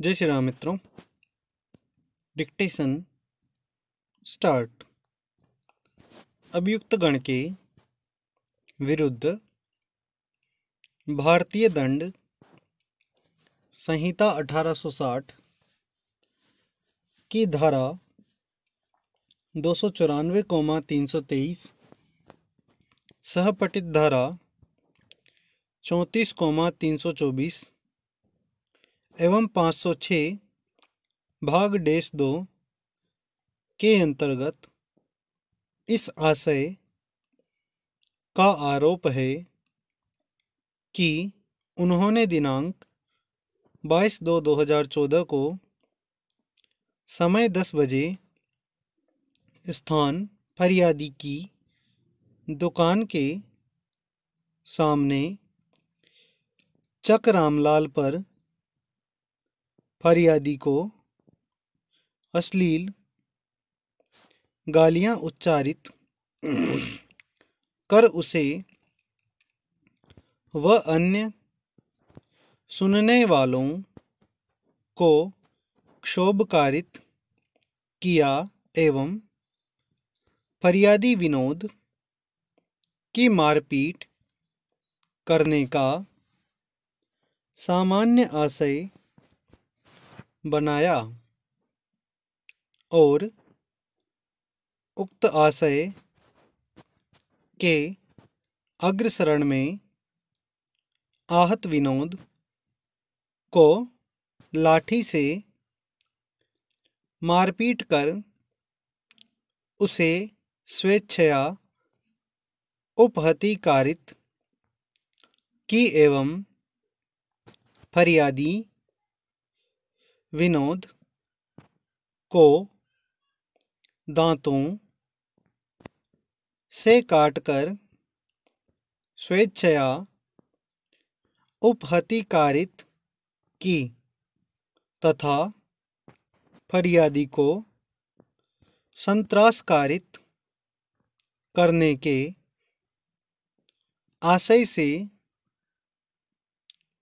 जय श्री राम मित्रों dictation start अभियुक्त गण के विरुद्ध भारतीय दंड संहिता 1860 की धारा दो सौ चौरानवे कोमा तीन सौ तेईस सहपटित धारा चौंतीस कोमा तीन सौ चौबीस एवं 506 भाग डेश दो के अंतर्गत इस आशय का आरोप है कि उन्होंने दिनांक 22 दो 2014 को समय 10 बजे स्थान फरियादी की दुकान के सामने चक रामलाल पर फरियादी को अश्लील गालियां उच्चारित कर उसे व अन्य सुनने वालों को क्षोभकारित किया एवं फरियादी विनोद की मारपीट करने का सामान्य आशय बनाया और उक्त आशय के अग्रसरण में आहत विनोद को लाठी से मारपीट कर उसे स्वेच्छया उपहतिकारित की एवं फरियादी विनोद को दांतों से काटकर स्वेच्छया उपहतिकारित की तथा फरियादी को संतरासकारित करने के आशय से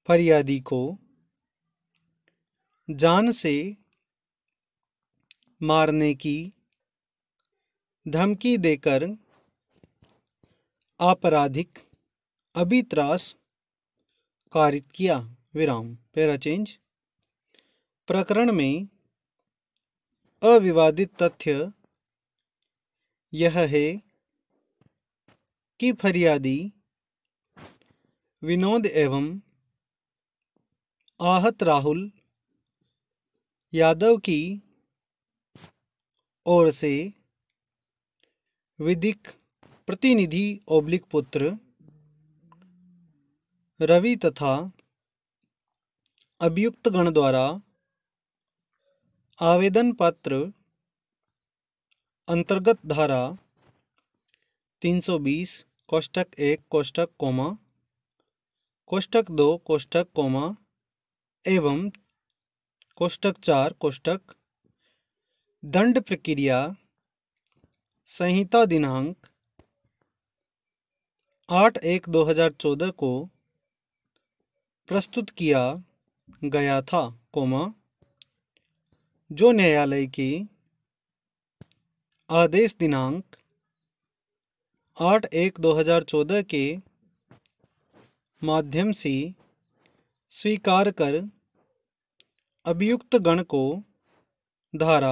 फरियादी को जान से मारने की धमकी देकर आपराधिक अभित्रास कारित किया विराम पैरा चेंज प्रकरण में अविवादित तथ्य यह है कि फरियादी विनोद एवं आहत राहुल यादव की ओर से विधिक प्रतिनिधि ओब्लिक पुत्र रवि तथा अभियुक्तगण द्वारा आवेदन पत्र अंतर्गत धारा 320 कोष्टक एक कोष्टक कोमा कोष्टक दो कोष्टक कोमा एवं कोष्टक चार कोष्टक दंड प्रक्रिया संहिता दिनांक आठ एक दो हजार चौदह को प्रस्तुत किया गया था कोमा जो न्यायालय की आदेश दिनांक आठ एक दो हजार चौदह के माध्यम से स्वीकार कर अभियुक्त गण को धारा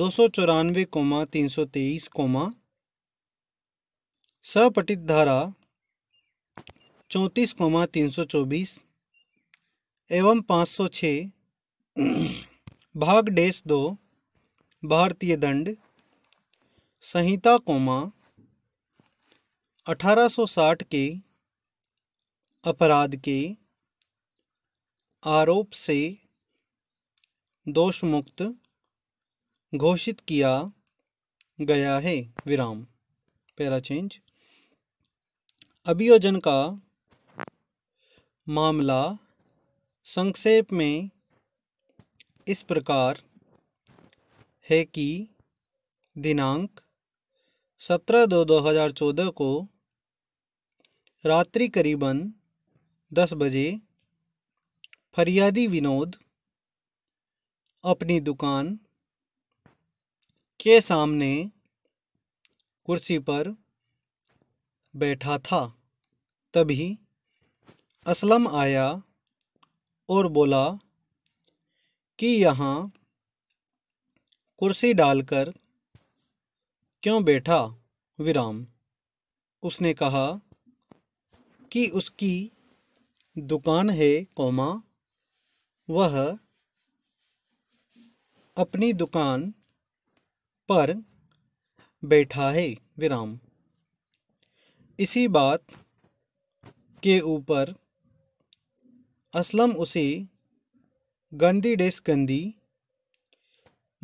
दो सौ चौरानवे कोमा तीन सौ तेईस कोमा सपटित धारा चौंतीस कोमा तीन सौ चौबीस एवं पाँच सौ छः भाग डेस दो भारतीय दंड संहिता कोमा अठारह सौ साठ के अपराध के आरोप से दोष मुक्त घोषित किया गया है विराम पैरा चेंज अभियोजन का मामला संक्षेप में इस प्रकार है कि दिनांक सत्रह दो दो हज़ार चौदह को रात्रि करीबन दस बजे फरियादी विनोद अपनी दुकान के सामने कुर्सी पर बैठा था तभी असलम आया और बोला कि यहाँ कुर्सी डालकर क्यों बैठा विराम उसने कहा कि उसकी दुकान है कोमा वह अपनी दुकान पर बैठा है विराम इसी बात के ऊपर असलम उसे गंदी डेस गंदी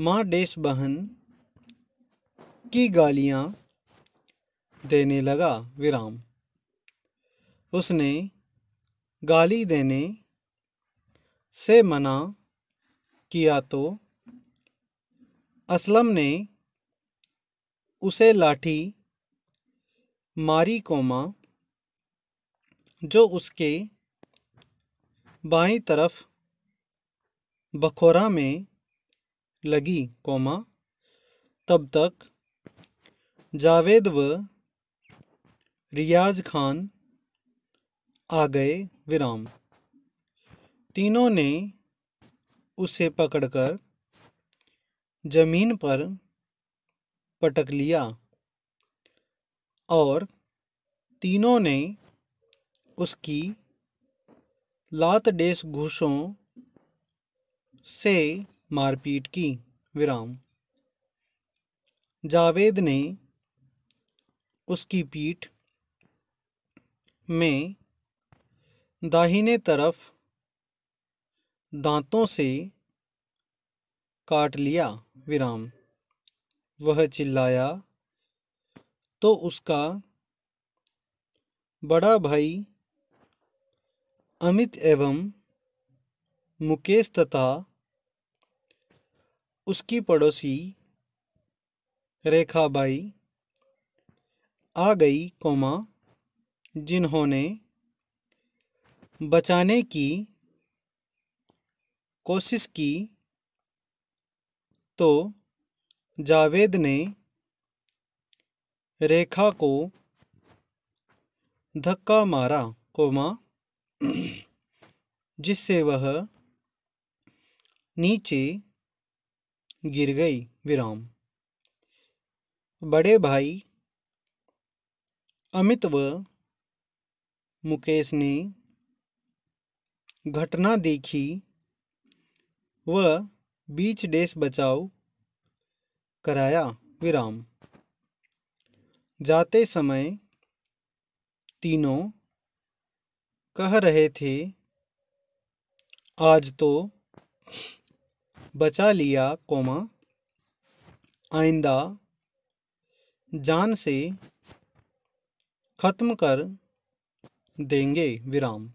माँ डेस बहन की गालियाँ देने लगा विराम उसने गाली देने से मना किया तो असलम ने उसे लाठी मारी कोमा जो उसके बाई तरफ बखोरा में लगी कोमा तब तक जावेद व रियाज खान आ गए विराम तीनों ने उसे पकड़कर जमीन पर पटक लिया और तीनों ने उसकी लात डेस घूसों से मारपीट की विराम जावेद ने उसकी पीठ में दाहिने तरफ दांतों से काट लिया विराम वह चिल्लाया तो उसका बड़ा भाई अमित एवं मुकेश तथा उसकी पड़ोसी रेखाबाई आ गई कोमा जिन्होंने बचाने की कोशिश की तो जावेद ने रेखा को धक्का मारा कोमा जिससे वह नीचे गिर गई विराम बड़े भाई अमित व मुकेश ने घटना देखी व बीच देश बचाव कराया विराम जाते समय तीनों कह रहे थे आज तो बचा लिया कोमा आइंदा जान से ख़त्म कर देंगे विराम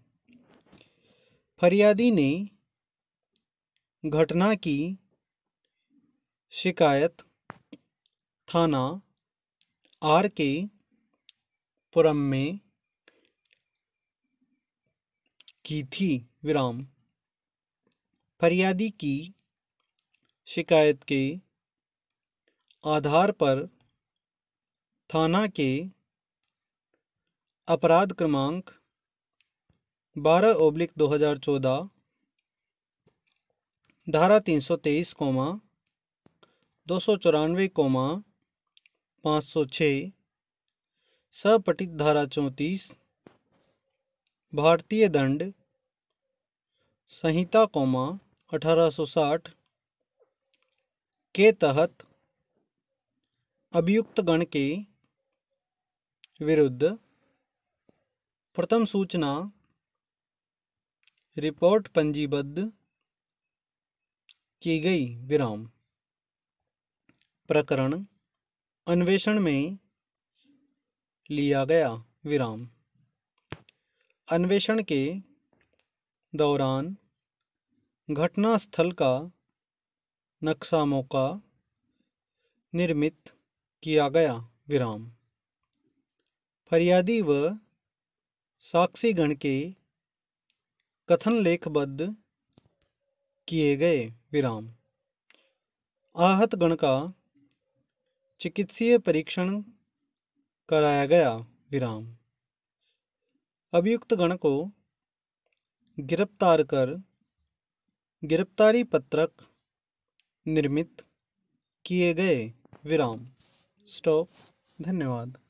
फरियादी ने घटना की शिकायत थाना आर के पुरम में की थी विराम फरियादी की शिकायत के आधार पर थाना के अपराध क्रमांक बारह ओब्लिक दो हज़ार चौदह धारा तीन सौ तेईस कोमा दो सौ चौरानवे कोमा पाँच सौ छः सपटित धारा चौंतीस भारतीय दंड संहिता कोमा साठ के तहत अभियुक्तगण के विरुद्ध प्रथम सूचना रिपोर्ट पंजीबद्ध की गई विराम प्रकरण अन्वेषण में लिया गया विराम अन्वेषण के दौरान घटनास्थल का नक्शा मौका निर्मित किया गया विराम फरियादी व साक्षीगण के कथन लेखबद्ध किए गए विराम आहत गण का चिकित्सीय परीक्षण कराया गया विराम अभियुक्त गण को गिरफ्तार कर गिरफ्तारी पत्रक निर्मित किए गए विराम स्टॉप धन्यवाद